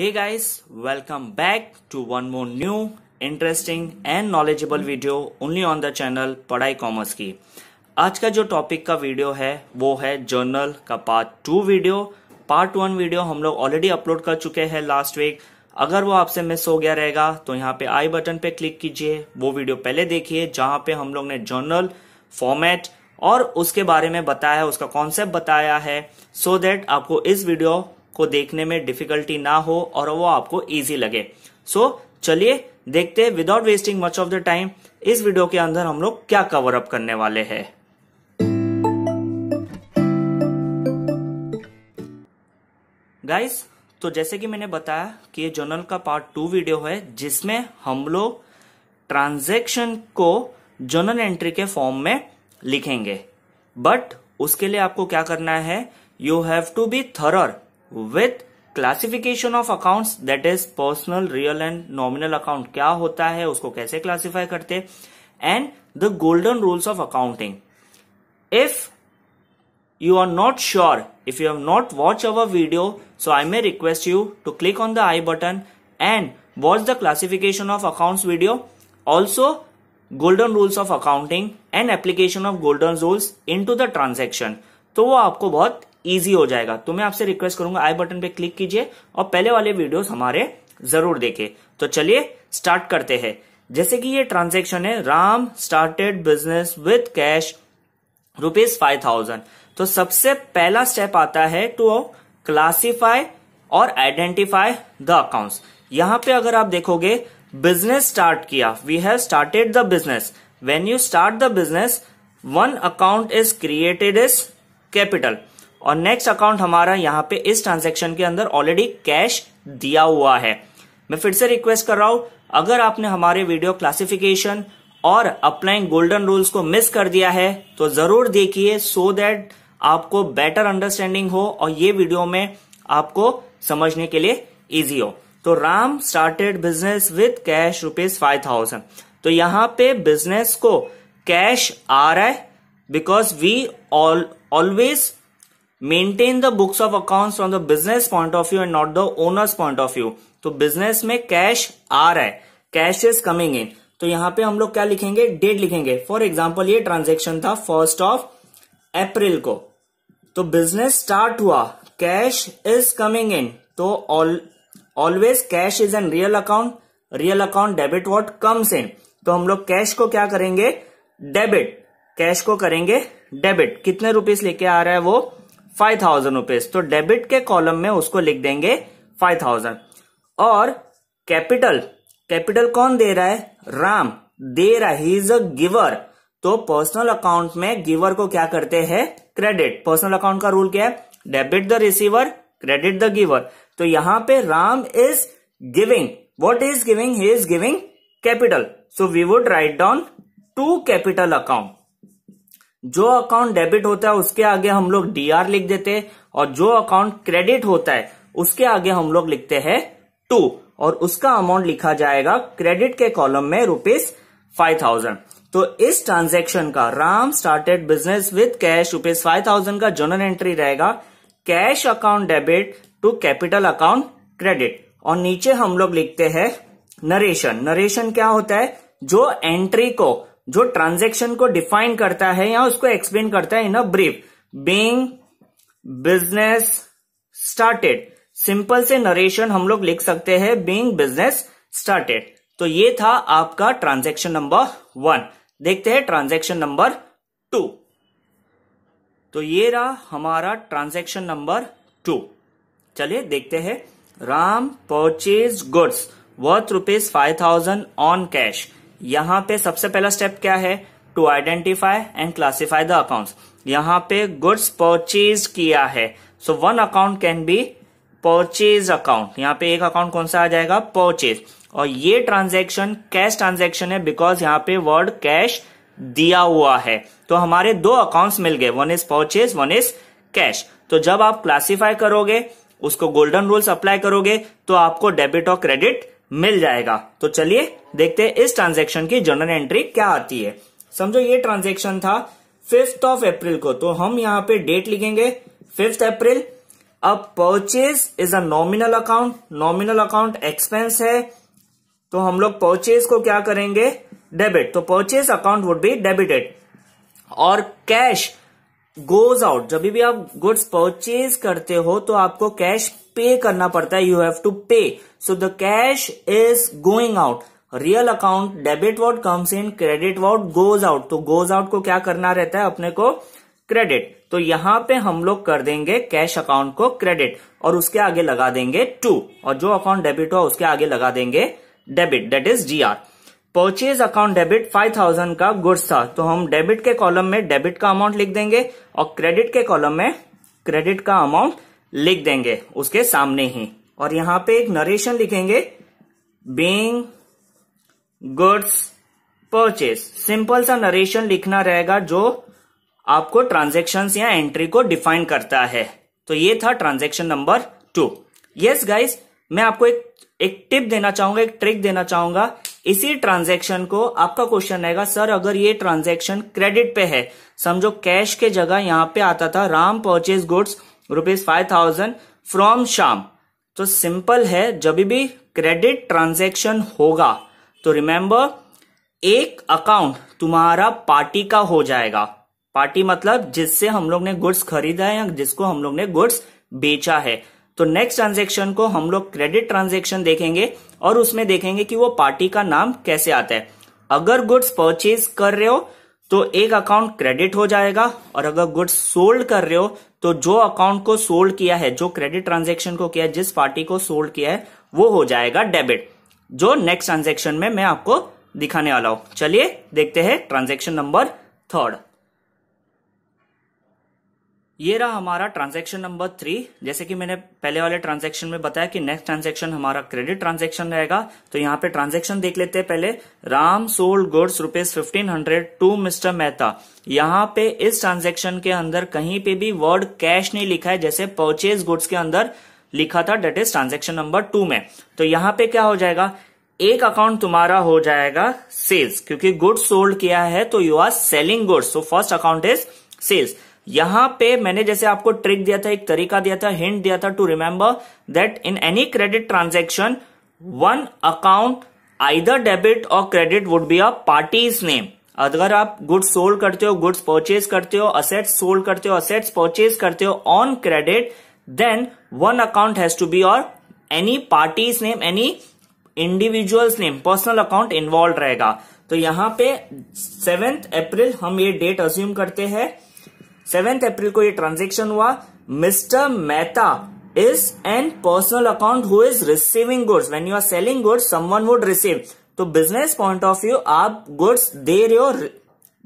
hey guys welcome back to one more new interesting and knowledgeable video only on the channel Padhai Commerce की आज का जो topic का video है वो है जर्नल का part two video part one video हम लोग ऑलरेडी अपलोड कर चुके हैं लास्ट वीक अगर वो आपसे मिस हो गया रहेगा तो यहाँ पे आई बटन पे क्लिक कीजिए वो वीडियो पहले देखिए जहाँ पे हम लोग ने जर्नल फॉर्मेट और उसके बारे में बताया है उसका कॉन्सेप्ट बताया है सो so देट आपको इस वीडियो को देखने में डिफिकल्टी ना हो और वो आपको ईजी लगे सो so, चलिए देखते हैं without wasting much of the time इस वीडियो के अंदर हम लोग क्या कवर अप करने वाले हैं गाइस तो जैसे कि मैंने बताया कि ये जर्नल का पार्ट टू वीडियो है जिसमें हम लोग ट्रांजेक्शन को जर्नल एंट्री के फॉर्म में लिखेंगे बट उसके लिए आपको क्या करना है you have to be thorough with classification of account that is personal real and nominal account क्या होता है उसको कैसे क्लासीफाई करते and the golden rules of accounting if you are not sure if you have not watch our video so I may request you to click on the I button and watch the classification of account video also golden rules of accounting and application of golden rules into the transaction तो वो आपको बहुत easy हो जाएगा तो मैं आपसे request करूंगा आई बटन पे क्लिक कीजिए और पहले वाले वीडियो हमारे जरूर देखे तो चलिए स्टार्ट करते हैं जैसे कि ये ट्रांजेक्शन है Ram started business with cash rupees five thousand तो सबसे पहला स्टेप आता है टू क्लासिफाई और आइडेंटिफाई द अकाउंट्स यहां पे अगर आप देखोगे बिजनेस स्टार्ट किया we have started the business when you start the business one account is created is capital और नेक्स्ट अकाउंट हमारा यहाँ पे इस ट्रांजेक्शन के अंदर ऑलरेडी कैश दिया हुआ है मैं फिर से रिक्वेस्ट कर रहा हूं अगर आपने हमारे वीडियो क्लासिफिकेशन और अप्लाइंग गोल्डन रूल्स को मिस कर दिया है तो जरूर देखिए सो दैट आपको बेटर अंडरस्टैंडिंग हो और ये वीडियो में आपको समझने के लिए इजी हो तो Ram started business with cash rupees five thousand तो यहां पे बिजनेस को कैश आ रहा है because we all always maintain the books of accounts from the business point of view and not the owner's point of view तो business में cash आ रहा है कैश इज कमिंग इन तो यहां पे हम लोग क्या लिखेंगे डेट लिखेंगे फॉर एग्जाम्पल ये ट्रांजेक्शन था फर्स्ट ऑफ अप्रैल को तो बिजनेस स्टार्ट हुआ कैश इज कमिंग इन तो always cash is an real account real account debit what comes in तो हम लोग कैश को क्या करेंगे डेबिट कैश को करेंगे डेबिट कितने रुपीस लेके आ रहा है वो फाइव थाउजेंड रुपीज तो डेबिट के कॉलम में उसको लिख देंगे फाइव थाउजेंड और कैपिटल कैपिटल कौन दे रहा है राम दे रहा ही इज अ गिवर तो पर्सनल अकाउंट में गिवर को क्या करते हैं क्रेडिट पर्सनल अकाउंट का रूल क्या है debit the receiver credit the giver तो यहां पे Ram is giving what is giving he is giving capital so we would write down to capital account जो अकाउंट डेबिट होता है उसके आगे हम लोग डीआर लिख देते हैं और जो अकाउंट क्रेडिट होता है उसके आगे हम लोग लिखते हैं टू और उसका अमाउंट लिखा जाएगा क्रेडिट के कॉलम में रुपीज फाइव थाउजेंड तो इस ट्रांजेक्शन का Ram started business with cash rupees five thousand का जनरल एंट्री रहेगा cash account debit to capital account credit और नीचे हम लोग लिखते हैं नरेशन नरेशन क्या होता है जो एंट्री को जो ट्रांजेक्शन को डिफाइन करता है या उसको एक्सप्लेन करता है in a brief being business started simple से नरेशन हम लोग लिख सकते हैं बींग बिजनेस स्टार्टेड तो ये था आपका ट्रांजेक्शन नंबर वन देखते हैं ट्रांजेक्शन नंबर टू तो ये रहा हमारा ट्रांजेक्शन नंबर टू चलिए देखते हैं Ram purchase goods worth rupees five thousand on cash यहाँ पे सबसे पहला स्टेप क्या है to identify and classify the account यहाँ पे गुड्स परचेज किया है so one account can be purchase account यहाँ पे एक अकाउंट कौन सा आ जाएगा परचेज और ये ट्रांजेक्शन कैश ट्रांजेक्शन है बिकॉज यहाँ पे वर्ड कैश दिया हुआ है तो हमारे दो अकाउंट्स मिल गए one is purchase one is cash तो जब आप क्लासीफाई करोगे उसको गोल्डन रूल्स अप्लाई करोगे तो आपको डेबिट और क्रेडिट मिल जाएगा तो चलिए देखते हैं इस ट्रांजेक्शन की जर्नल एंट्री क्या आती है समझो ये ट्रांजेक्शन था फिफ्थ ऑफ अप्रैल को तो हम यहाँ पे डेट लिखेंगे फिफ्थ अप्रैल अब purchase is a nominal account nominal account expense है तो हम लोग परचेज को क्या करेंगे डेबिट तो purchase account would be debited और कैश गोज आउट जब भी आप गुड्स परचेज करते हो तो आपको कैश पे करना पड़ता है you have to pay so the cash is going out real account debit what comes in credit what goes out तो गोज आउट को क्या करना रहता है अपने को क्रेडिट तो यहां पे हम लोग कर देंगे कैश अकाउंट को क्रेडिट और उसके आगे लगा देंगे टू और जो अकाउंट डेबिट हुआ उसके आगे लगा देंगे debit date is G R purchase account debit five thousand का गुड्स था तो हम डेबिट के कॉलम में डेबिट का अमाउंट लिख देंगे और क्रेडिट के कॉलम में क्रेडिट का अमाउंट लिख देंगे उसके सामने ही और यहां पे एक नरेशन लिखेंगे बींग गुड्स परचेस सिंपल सा नरेशन लिखना रहेगा जो आपको ट्रांजेक्शन या एंट्री को डिफाइन करता है तो ये था transaction number two yes guys मैं आपको एक एक टिप देना चाहूंगा एक ट्रिक देना चाहूंगा इसी ट्रांजेक्शन को आपका क्वेश्चन रहेगा सर अगर ये ट्रांजेक्शन क्रेडिट पे है समझो कैश के जगह यहाँ पे आता था Ram purchase goods rupees five thousand from Shyam तो सिंपल है जब भी क्रेडिट ट्रांजेक्शन होगा तो रिमेंबर एक अकाउंट तुम्हारा पार्टी का हो जाएगा पार्टी मतलब जिससे हम लोग ने गुड्स खरीदा है या जिसको हम लोग ने गुड्स बेचा है तो नेक्स्ट ट्रांजेक्शन को हम लोग क्रेडिट ट्रांजेक्शन देखेंगे और उसमें देखेंगे कि वो पार्टी का नाम कैसे आता है अगर गुड्स परचेज कर रहे हो तो एक अकाउंट क्रेडिट हो जाएगा और अगर गुड्स सोल्ड कर रहे हो तो जो अकाउंट को सोल्ड किया है जो क्रेडिट ट्रांजेक्शन को किया जिस पार्टी को सोल्ड किया है वो हो जाएगा डेबिट जो नेक्स्ट ट्रांजेक्शन में मैं आपको दिखाने वाला हूं चलिए देखते हैं ट्रांजेक्शन नंबर थर्ड ये रहा हमारा ट्रांजेक्शन नंबर थ्री जैसे कि मैंने पहले वाले ट्रांजेक्शन में बताया कि नेक्स्ट ट्रांजेक्शन हमारा क्रेडिट ट्रांजेक्शन रहेगा तो यहाँ पे ट्रांजेक्शन देख लेते हैं पहले Ram sold goods rupees fifteen hundred to mister Mehta यहाँ पे इस ट्रांजेक्शन के अंदर कहीं पे भी वर्ड कैश नहीं लिखा है जैसे परचेज गुड्स के अंदर लिखा था date is transaction number two में तो यहाँ पे क्या हो जाएगा एक अकाउंट तुम्हारा हो जाएगा सेल्स क्योंकि गुड्स सोल्ड किया है तो you are selling goods so first account is sales यहां पे मैंने जैसे आपको ट्रिक दिया था एक तरीका दिया था हिंट दिया था to remember that in any credit transaction one account either debit or credit would be a party's name अगर आप गुड्स सोल्ड करते हो गुड्स परचेज करते हो असेट्स सोल्ड करते हो असेट्स परचेज करते हो on credit then one account has to be or any party's name any individual's name personal account involve रहेगा तो यहां पे सेवेंथ अप्रैल हम ये डेट अज्यूम करते हैं सेवेंथ अप्रैल को ये ट्रांजेक्शन हुआ mister Mehta is an personal account who is receiving goods when you are selling goods someone would receive तो बिजनेस पॉइंट ऑफ व्यू आप गुड्स दे रहे हो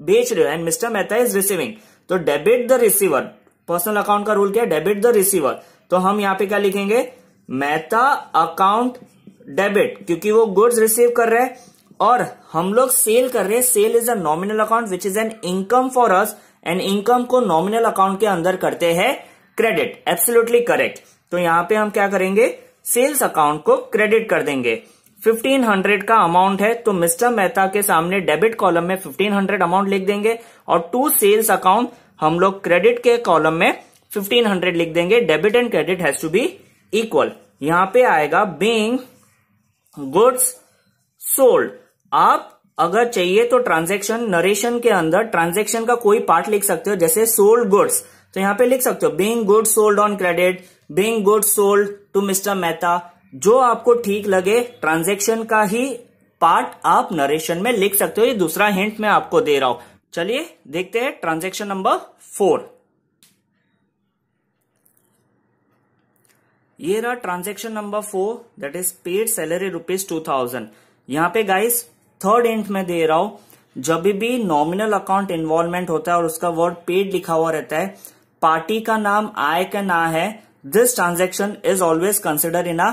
बेच रहे हो and mister Mehta is receiving तो debit the receiver personal account का रूल क्या है डेबिट द रिसीवर तो हम यहाँ पे क्या लिखेंगे मेहता अकाउंट डेबिट क्योंकि वो गुड्स रिसीव कर रहे हैं और हम लोग सेल कर रहे हैं sell is a nominal account which is an income for us and income को नॉमिनल अकाउंट के अंदर करते हैं क्रेडिट एब्सोल्युटली करेक्ट तो यहाँ पे हम क्या करेंगे सेल्स अकाउंट को क्रेडिट कर देंगे 1500 का अमाउंट है तो मिस्टर मेहता के सामने डेबिट कॉलम में 1500 अमाउंट लिख देंगे और टू सेल्स अकाउंट हम लोग क्रेडिट के कॉलम में 1500 लिख देंगे debit and credit has to be equal यहां पे आएगा बींग गुड्स सोल्ड आप अगर चाहिए तो ट्रांजेक्शन नरेशन के अंदर ट्रांजेक्शन का कोई पार्ट लिख सकते हो जैसे सोल्ड गुड्स तो यहाँ पे लिख सकते हो being good sold on credit being good sold to mister Mehta जो आपको ठीक लगे ट्रांजेक्शन का ही पार्ट आप नरेशन में लिख सकते हो ये दूसरा हिंट मैं आपको दे रहा हूं चलिए देखते हैं ट्रांजेक्शन नंबर फोर ये रहा transaction number four that is paid salary rupees two thousand यहां पे गाइस थर्ड इंट में दे रहा हूं जब भी नॉमिनल अकाउंट इन्वॉल्वमेंट होता है और उसका वर्ड पेड लिखा हुआ रहता है पार्टी का नाम आय का ना है this transaction is always consider in a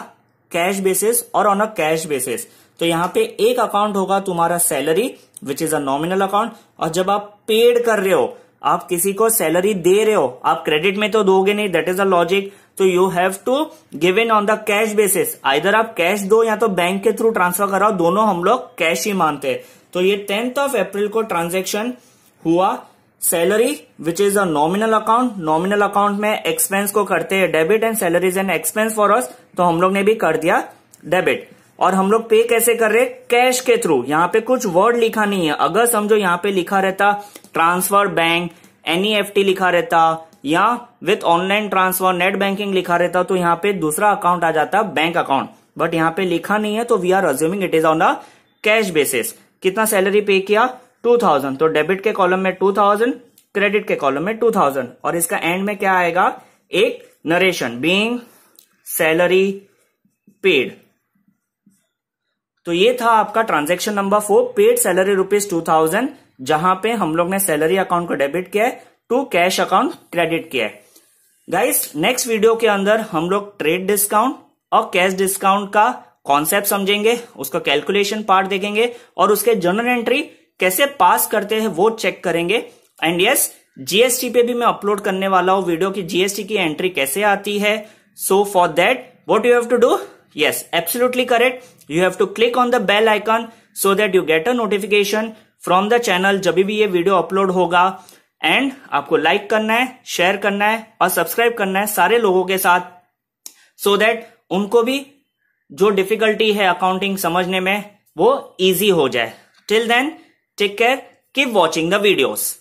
cash basis or on a cash basis तो यहाँ पे एक अकाउंट होगा तुम्हारा salary which is a nominal account और जब आप पेड कर रहे हो आप किसी को सैलरी दे रहे हो आप क्रेडिट में तो दोगे नहीं दैट इज अ लॉजिक तो you have to give in on the cash basis either आप कैश दो या तो बैंक के थ्रू ट्रांसफर कराओ दोनों हम लोग कैश ही मानते हैं तो ये टेंथ ऑफ अप्रैल को ट्रांजेक्शन हुआ salary which is a nominal account nominal account में एक्सपेंस को करते हैं debit and salary is an expense for us तो हम लोग ने भी कर दिया डेबिट और हम लोग पे कैसे कर रहे कैश के थ्रू यहाँ पे कुछ वर्ड लिखा नहीं है अगर समझो यहाँ पे लिखा रहता ट्रांसफर बैंक एनई लिखा रहता या with online transfer net banking लिखा रहता तो यहाँ पे दूसरा अकाउंट आ जाता बैंक अकाउंट बट यहाँ पे लिखा नहीं है तो we are assuming it is on the cash basis कितना सैलरी पे किया टू थाउजेंड तो डेबिट के कॉलम में टू थाउजेंड क्रेडिट के कॉलम में टू थाउजेंड और इसका एंड में क्या आएगा एक नरेशन बीइंग सैलरी पेड तो ये था आपका transaction number four paid salary rupees two thousand जहां पे हम लोग ने सैलरी अकाउंट को डेबिट किया है टू कैश अकाउंट क्रेडिट किया है गाइस नेक्स्ट वीडियो के अंदर हम लोग ट्रेड डिस्काउंट और कैश डिस्काउंट का कॉन्सेप्ट समझेंगे उसका कैलकुलेशन पार्ट देखेंगे और उसके जर्नल एंट्री कैसे पास करते हैं वो चेक करेंगे एंड यस जीएसटी पे भी मैं अपलोड करने वाला हूं वीडियो की जीएसटी की एंट्री कैसे आती है so for that what you have to do yes absolutely correct you have to click on the bell icon so that you get a notification from the channel जब भी ये video upload होगा and आपको like करना है share करना है और सब्सक्राइब करना है सारे लोगों के साथ सो so दैट उनको भी जो डिफिकल्टी है अकाउंटिंग समझने में वो इजी हो जाए till then take care keep watching the videos